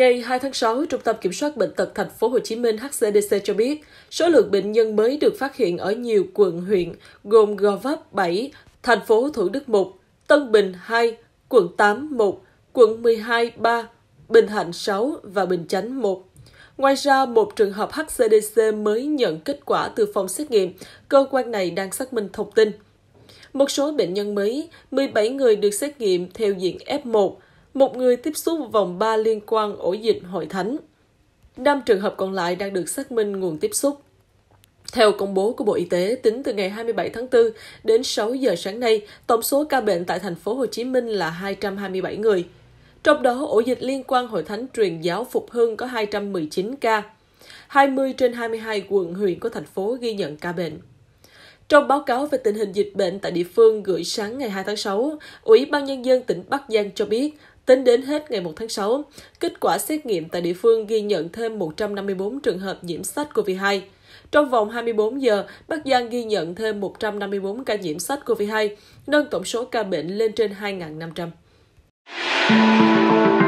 ngày 2 tháng 6, Trung tâm Kiểm soát Bệnh tật Thành phố Hồ Chí Minh HCDC cho biết, số lượng bệnh nhân mới được phát hiện ở nhiều quận huyện gồm Gò Vấp 7, thành phố Thủ Đức 1, Tân Bình 2, quận 8 1, quận 12 3, Bình Thạnh 6 và Bình Chánh 1. Ngoài ra, một trường hợp HCDC mới nhận kết quả từ phòng xét nghiệm, cơ quan này đang xác minh thông tin. Một số bệnh nhân mới, 17 người được xét nghiệm theo diện F1, một người tiếp xúc vòng 3 liên quan ổ dịch hội thánh. Năm trường hợp còn lại đang được xác minh nguồn tiếp xúc. Theo công bố của Bộ Y tế, tính từ ngày 27 tháng 4 đến 6 giờ sáng nay, tổng số ca bệnh tại thành phố Hồ Chí Minh là 227 người. Trong đó, ổ dịch liên quan Hội Thánh truyền giáo Phục Hưng có 219 ca. 20 trên 22 quận huyện của thành phố ghi nhận ca bệnh. Trong báo cáo về tình hình dịch bệnh tại địa phương gửi sáng ngày 2 tháng 6, Ủy ban Nhân dân tỉnh Bắc Giang cho biết, tính đến hết ngày 1 tháng 6, kết quả xét nghiệm tại địa phương ghi nhận thêm 154 trường hợp nhiễm SARS-CoV-2. Trong vòng 24 giờ, Bắc Giang ghi nhận thêm 154 ca nhiễm SARS-CoV-2, nâng tổng số ca bệnh lên trên 2.500.